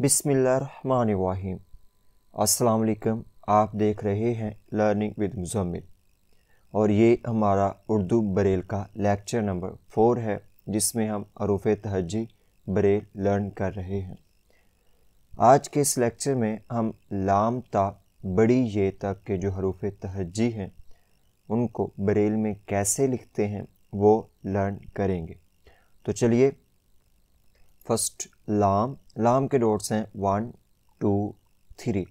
बिसमीम असलकम आप देख रहे हैं लर्निंग विद मुजम्मिल और ये हमारा उर्दू बरेल का लेक्चर नंबर फोर है जिसमें हम हरूफ तहजी बरेल लर्न कर रहे हैं आज के इस लेक्चर में हम लाम ता बड़ी ये तक के जो हरूफ तहजी हैं उनको बरेल में कैसे लिखते हैं वो लर्न करेंगे तो चलिए फर्स्ट लाम लाम के डोट्स हैं वन टू थ्री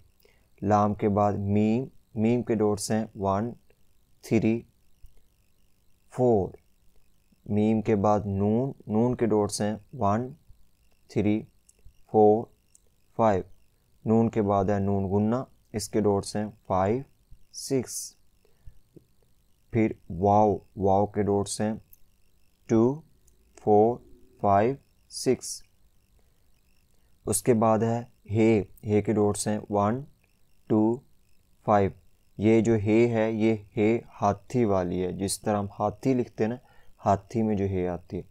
लाम के बाद मीम मीम के डोट्स हैं वन थ्री फोर मीम के बाद नून नून के डोट्स हैं वन थ्री फोर फाइव नून के बाद है नून गुन्ना इसके डोट्स हैं फाइव सिक्स फिर वाओ वाओ के डोट्स हैं टू फोर फाइव सिक्स उसके बाद है हे हे के डोट्स हैं वन टू फाइव ये जो हे है ये हे हाथी वाली है जिस तरह हम हाथी लिखते हैं ना हाथी में जो हे आती है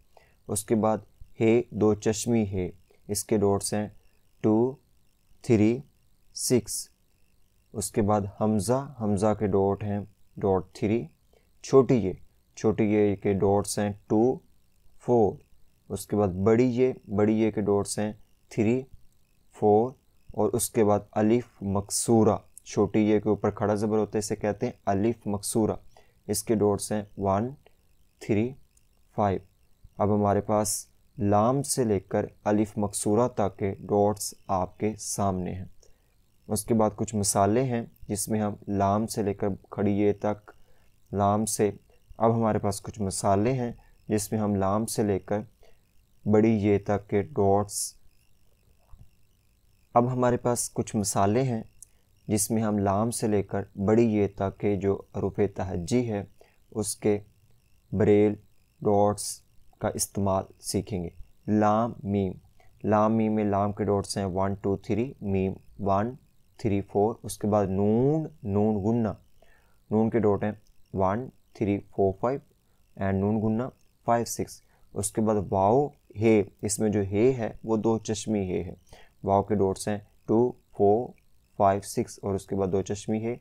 उसके बाद हे दो चश्मी हे इसके डोट्स हैं टू थ्री सिक्स उसके बाद हमज़ा हमज़ा के डॉट हैं डॉट थ्री छोटी ये छोटी ये के डॉट्स हैं टू फोर उसके बाद बड़ी ये बड़ी ये के डॉट्स हैं थ्री फोर और उसके बाद अलिफ मकसूरा छोटी ये के ऊपर खड़ा ज़बर होता है इसे कहते हैं अलिफ मकसूरा इसके डोट्स हैं वन थ्री फाइव अब हमारे पास लाम से लेकर अलिफ मकसूरा तक के डॉट्स आपके सामने हैं उसके बाद कुछ मसाले हैं जिसमें हम लाम से लेकर खड़ी ये तक लाम से अब हमारे पास कुछ मसाले हैं जिसमें हम लाम से लेकर बड़ी ये तक के डॉट्स अब हमारे पास कुछ मसाले हैं जिसमें हम लाम से लेकर बड़ी ये तक के जो हरूफ तहजी है उसके ब्रेल डॉट्स का इस्तेमाल सीखेंगे लाम मीम लाम मीम में लाम के डॉट्स हैं वन टू थ्री मीम वन थ्री फोर उसके बाद नून नून गुन्ना नून के डॉट हैं one three four five and नून गुन्ना फाइव सिक्स उसके बाद वाओ हे इसमें जो हे है वो दो चश्मी हे है वाव के डोर्स हैं टू फोर फाइव सिक्स और उसके बाद दो चश्मी है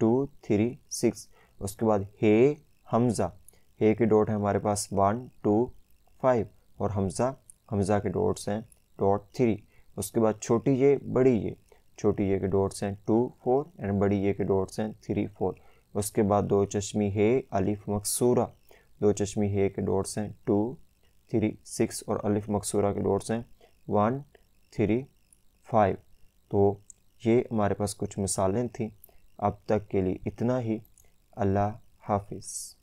टू थ्री सिक्स उसके बाद हे हमज़ा हे के डॉट है हमारे पास वन टू फाइव और हमज़ा हमज़ा के डॉट्स हैं डॉट थ्री उसके बाद छोटी ये बड़ी ये छोटी ये के डॉट्स हैं टू फोर एंड बड़ी ये के डॉट्स हैं थ्री फोर उसके बाद दो चश्मी हे अलिफ मकसूरा दो चश्मी हे के डॉट्स हैं टू थ्री सिक्स और अलिफ मकसूरा के डॉट्स हैं वन थ्री फाइव तो ये हमारे पास कुछ मिसालें थीं अब तक के लिए इतना ही अल्लाह हाफिज़